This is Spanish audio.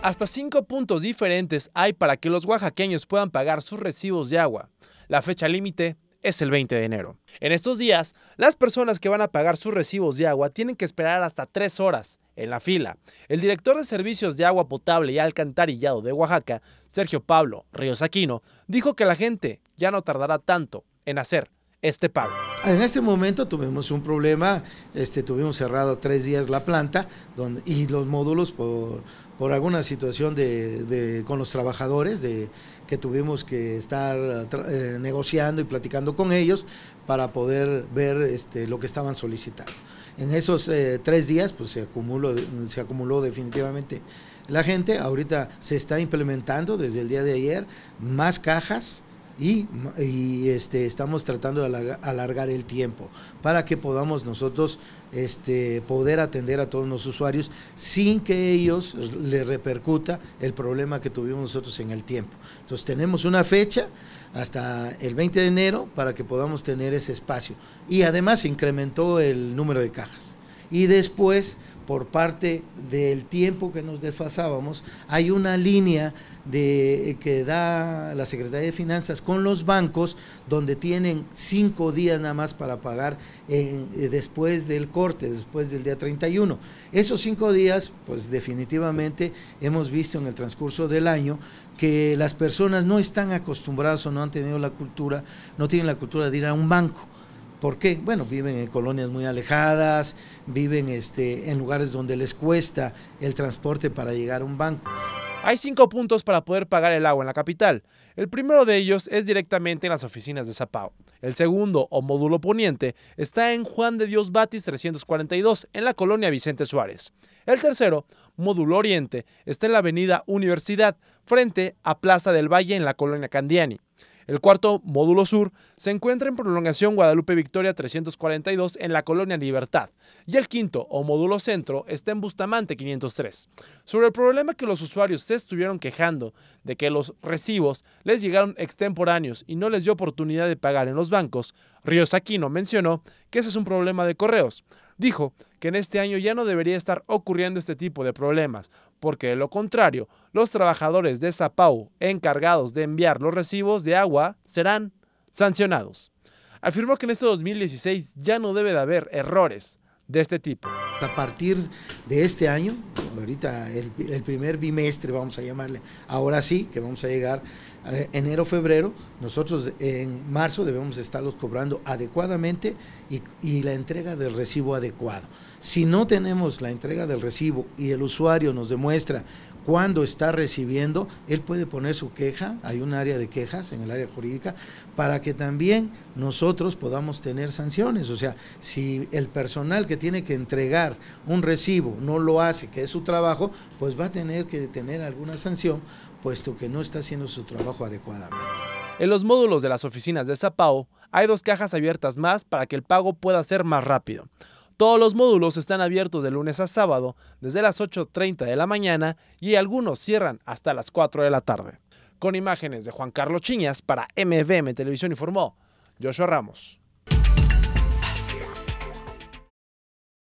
Hasta cinco puntos diferentes hay para que los oaxaqueños puedan pagar sus recibos de agua. La fecha límite es el 20 de enero. En estos días, las personas que van a pagar sus recibos de agua tienen que esperar hasta tres horas en la fila. El director de Servicios de Agua Potable y Alcantarillado de Oaxaca, Sergio Pablo Ríos Aquino, dijo que la gente ya no tardará tanto en hacer este pago. En este momento tuvimos un problema, este, tuvimos cerrado tres días la planta y los módulos por, alguna situación de, con los trabajadores de, que tuvimos que estar eh, negociando y platicando con ellos para poder ver este, lo que estaban solicitando. En esos eh, tres días pues, se acumuló definitivamente la gente. Ahorita se está implementando desde el día de ayer más cajas y, este, estamos tratando de alargar, el tiempo para que podamos nosotros este, poder atender a todos los usuarios sin que ellos les repercuta el problema que tuvimos nosotros en el tiempo. Entonces tenemos una fecha hasta el 20 de enero para que podamos tener ese espacio. Y además incrementó el número de cajas. Y después por parte del tiempo que nos desfasábamos, hay una línea de, eh, que da la Secretaría de Finanzas con los bancos, donde tienen cinco días nada más para pagar eh, eh, después del corte, después del día 31. Esos cinco días, pues definitivamente hemos visto en el transcurso del año que las personas no están acostumbradas o no han tenido la cultura, no tienen la cultura de ir a un banco. ¿Por qué? Bueno, viven en colonias muy alejadas, viven este, en lugares donde les cuesta el transporte para llegar a un banco. Hay cinco puntos para poder pagar el agua en la capital. El primero de ellos es directamente en las oficinas de Zapao. El segundo, o módulo poniente, está en Juan de Dios Batis 342, en la colonia Vicente Suárez. El tercero, módulo oriente, está en la avenida Universidad, frente a Plaza del Valle, en la colonia Candiani. El cuarto módulo sur se encuentra en prolongación Guadalupe Victoria 342 en la colonia Libertad y el quinto o módulo centro está en Bustamante 503. Sobre el problema que los usuarios se estuvieron quejando de que los recibos les llegaron extemporáneos y no les dio oportunidad de pagar en los bancos, Ríos Aquino mencionó que ese es un problema de correos dijo que en este año ya no debería estar ocurriendo este tipo de problemas, porque de lo contrario, los trabajadores de Zapau encargados de enviar los recibos de agua serán sancionados. Afirmó que en este 2016 ya no debe de haber errores, de este tipo. A partir de este año, ahorita el, primer bimestre vamos a llamarle, ahora sí que vamos a llegar eh, enero, febrero, nosotros en marzo debemos estarlos cobrando adecuadamente y, y la entrega del recibo adecuado. Si no tenemos la entrega del recibo y el usuario nos demuestra cuando está recibiendo, él puede poner su queja, hay un área de quejas en el área jurídica, para que también nosotros podamos tener sanciones. O sea, si el personal que tiene que entregar un recibo no lo hace, que es su trabajo, pues va a tener que tener alguna sanción, puesto que no está haciendo su trabajo adecuadamente. En los módulos de las oficinas de Zapao hay dos cajas abiertas más para que el pago pueda ser más rápido. Todos los módulos están abiertos de lunes a sábado desde las 8.30 de la mañana y algunos cierran hasta las 4 de la tarde. Con imágenes de Juan Carlos Chiñas para MVM Televisión informó Joshua Ramos.